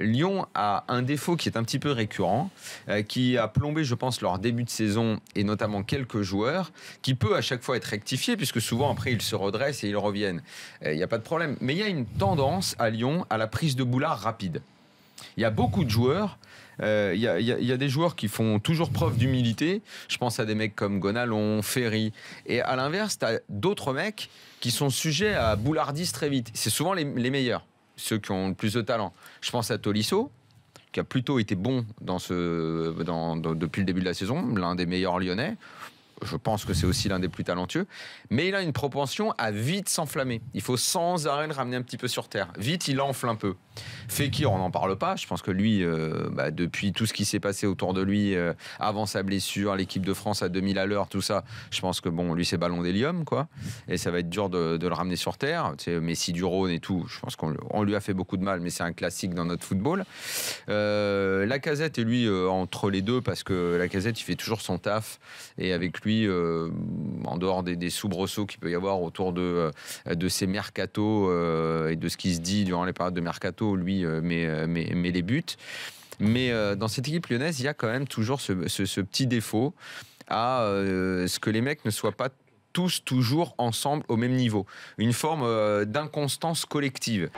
Lyon a un défaut qui est un petit peu récurrent, euh, qui a plombé, je pense, leur début de saison et notamment quelques joueurs, qui peut à chaque fois être rectifié, puisque souvent après ils se redressent et ils reviennent. Il euh, n'y a pas de problème. Mais il y a une tendance à Lyon à la prise de boulard rapide. Il y a beaucoup de joueurs. Euh, il y, a des joueurs qui font toujours preuve d'humilité. Je pense à des mecs comme Gonalon, Ferry. Et à l'inverse, tu as d'autres mecs qui sont sujets à boulardise très vite. C'est souvent les meilleurs ceux qui ont le plus de talent. Je pense à Tolisso, qui a plutôt été bon depuis le début de la saison, l'un des meilleurs lyonnais je pense que c'est aussi l'un des plus talentueux, mais il a une propension à vite s'enflammer. Il faut sans arrêt le ramener un petit peu sur terre. Vite, il enfle un peu. Fekir, on n'en parle pas. Je pense que lui, euh, bah, depuis tout ce qui s'est passé autour de lui, euh, avant sa blessure, l'équipe de France à 2000 à l'heure, tout ça, je pense que bon, lui, c'est ballon d'hélium, quoi. Et ça va être dur de, le ramener sur terre. Tu sais, Messi du Rhône et tout, je pense qu'on lui a fait beaucoup de mal, mais c'est un classique dans notre football. Euh, la casette et lui, entre les deux, parce que la casette, il fait toujours son taf. Et avec lui, euh, en dehors des, des soubresauts qu'il peut y avoir autour de, euh, de ces mercato euh, et de ce qui se dit durant les périodes de mercato, lui met, les buts. Mais dans cette équipe lyonnaise, il y a quand même toujours ce petit défaut à ce que les mecs ne soient pas tous toujours ensemble au même niveau. Une forme d'inconstance collective.